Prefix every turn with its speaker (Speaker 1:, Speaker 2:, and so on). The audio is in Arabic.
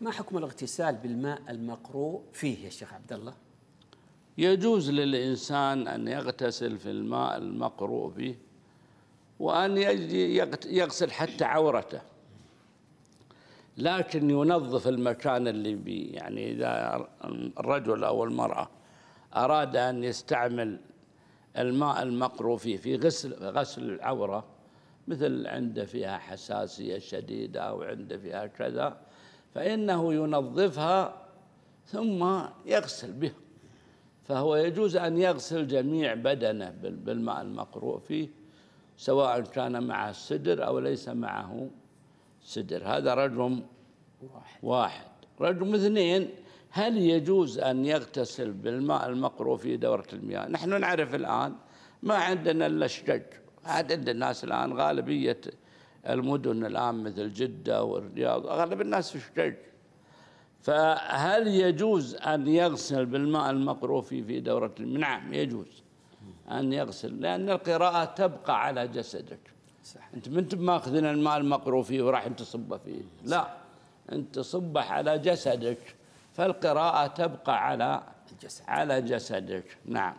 Speaker 1: ما حكم الاغتسال بالماء المقروء فيه يا شيخ عبد الله؟ يجوز للإنسان أن يغتسل في الماء المقروء فيه وأن يغسل حتى عورته لكن ينظف المكان اللي بي يعني إذا الرجل أو المرأة أراد أن يستعمل الماء المقروء فيه في غسل غسل العورة مثل عنده فيها حساسية شديدة أو عنده فيها كذا فإنه ينظفها ثم يغسل بها فهو يجوز أن يغسل جميع بدنه بالماء المقروء فيه سواء كان معه السدر أو ليس معه سدر هذا رقم واحد, واحد. رقم اثنين هل يجوز أن يغتسل بالماء المقروء في دورة المياه نحن نعرف الآن ما عندنا إلا الشجج عدد الناس الآن غالبية المدن الآن مثل جدة والرياض أغلب الناس في الثلج فهل يجوز أن يغسل بالماء المقروفي في دورة نعم يجوز أن يغسل لأن القراءة تبقى على جسدك صح. أنت ما أنت ماخذين الماء المقروفي وراح تصبه فيه لا أنت تصبه على جسدك فالقراءة تبقى على الجسد. على جسدك نعم